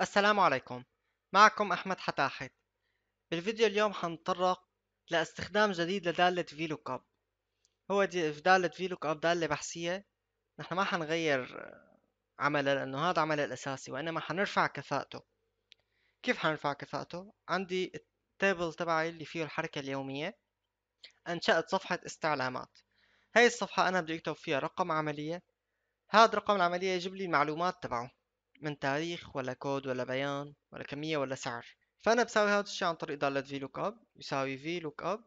السلام عليكم معكم أحمد حتاحت بالفيديو اليوم حنتطرق لاستخدام جديد لدالة VLOOKUP هو دي في دالة VLOOKUP دالة بحثية نحن ما حنغير عملها لأنه هذا عملها الأساسي وإنما حنرفع كفاءته كيف حنرفع كفاءته؟ عندي التابل تبعي اللي فيه الحركة اليومية أنشأت صفحة استعلامات هاي الصفحة أنا بدي أكتب فيها رقم عملية هذا رقم العملية يجيب لي المعلومات تبعه من تاريخ ولا كود ولا بيان ولا كمية ولا سعر فأنا بساوي هذا الشيء عن طريق دالة في لوك أب يساوي في لوك أب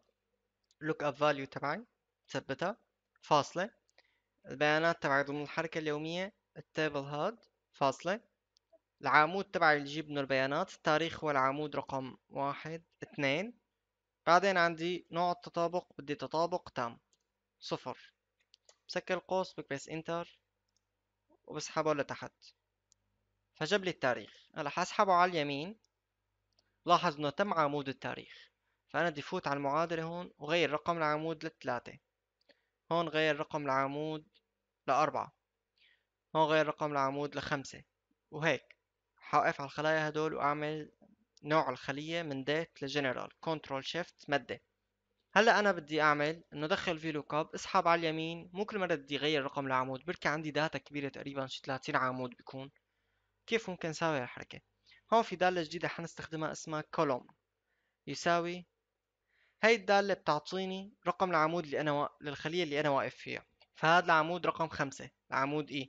لوك أب فاليو تبعي بثبتها فاصلة البيانات تبعي ضمن الحركة اليومية التابل هاد فاصلة العمود تبعي اللي جيب منه البيانات التاريخ هو العمود رقم واحد اثنين بعدين عندي نوع التطابق بدي تطابق تام صفر بسكر القوس بكبس انتر وبسحبه لتحت فجاب لي التاريخ هلا حاسحبه على اليمين لاحظ انه تم عمود التاريخ فانا بدي فوت على المعادله هون وغير رقم العمود لثلاثة هون غير رقم العمود لأربعة هون غير رقم العمود لخمسة وهيك حوقف على الخلايا هدول واعمل نوع الخلية من ديت لجنرال كنترول شيفت مادة هلا انا بدي اعمل انه دخل في لوكاب اسحب على اليمين مو كل مره بدي غير رقم العمود بركي عندي داتا كبيره تقريبا شي 30 عمود بيكون كيف ممكن نساوي هالحركة هون في دالة جديدة حنستخدمها اسمها column يساوي هاي الدالة بتعطيني رقم العمود اللي أنا و... للخلية اللي أنا واقف فيها فهذا العمود رقم خمسة العمود E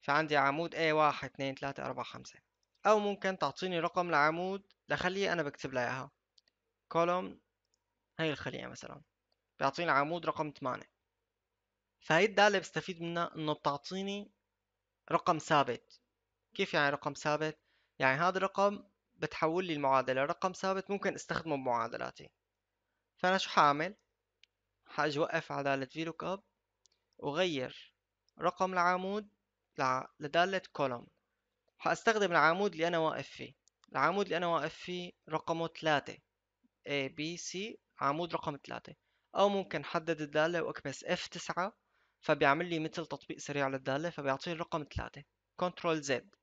فعندي عمود A واحد اثنين ثلاثة أربعة خمسة أو ممكن تعطيني رقم العمود لخلية أنا بكتب لها إياها column هاي الخلية مثلا بيعطيني العمود رقم ثمانية فهي الدالة بستفيد منها إنه بتعطيني رقم ثابت كيف يعني رقم ثابت؟ يعني هذا الرقم بتحول لي المعادلة رقم ثابت ممكن استخدمه بمعادلاتي فأنا شو حاعمل؟ حاجي وقف على دالة لوك اب وغير رقم العمود لدالة كولوم حاستخدم العمود اللي أنا واقف فيه العمود اللي أنا واقف فيه رقمه 3 A B C عمود رقم 3 أو ممكن حدد الدالة وأكبس F9 فبيعمل لي مثل تطبيق سريع للدالة فبيعطيني الرقم 3 Ctrl Z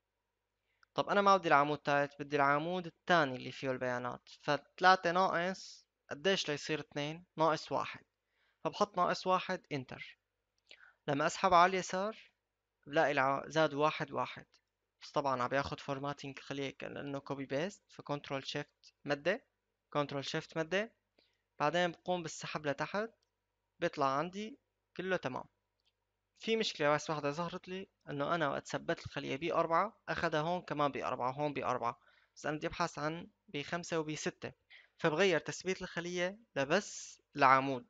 طب انا ما بدي العمود الثالث بدي العمود الثاني اللي فيه البيانات فثلاثة ناقص قديش ليصير اثنين ناقص واحد فبحط ناقص واحد انتر لما اسحب على اليسار بلاقي الع... زاد واحد واحد بس طبعا عم ياخد فورماتنج خليه لانه كوبي بيست فكنترول شيفت مدة كنترول شيفت مدة بعدين بقوم بالسحب لتحت بيطلع عندي كله تمام في مشكلة بس واحدة ظهرت لي انه انا وقت ثبت الخلية بي اربعة اخدها هون كمان بي اربعة هون بي اربعة بس انا بدي ابحث عن بي خمسة وبي ستة فبغير تثبيت الخلية لبس العمود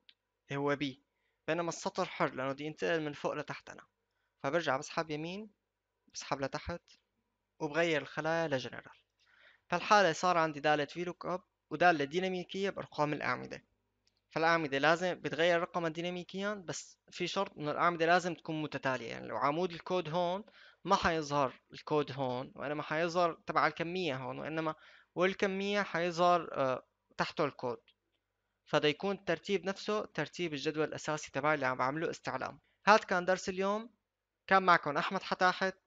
هو بي بينما السطر حر لانه بدي انتقل من فوق لتحت انا فبرجع بسحب يمين بسحب لتحت وبغير الخلايا لجنرال فالحالة صار عندي دالة في لوك اب ودالة ديناميكية بأرقام الأعمدة فالأعمدة لازم بتغير رقمها ديناميكيا بس في شرط إنه الأعمدة لازم تكون متتالية يعني لو عمود الكود هون ما حيظهر الكود هون وإنما حيظهر تبع الكمية هون وإنما والكمية حيظهر آه، تحته الكود فده يكون الترتيب نفسه ترتيب الجدول الأساسي تبعي اللي عم بعمله استعلام هاد كان درس اليوم كان معكم أحمد حتاحت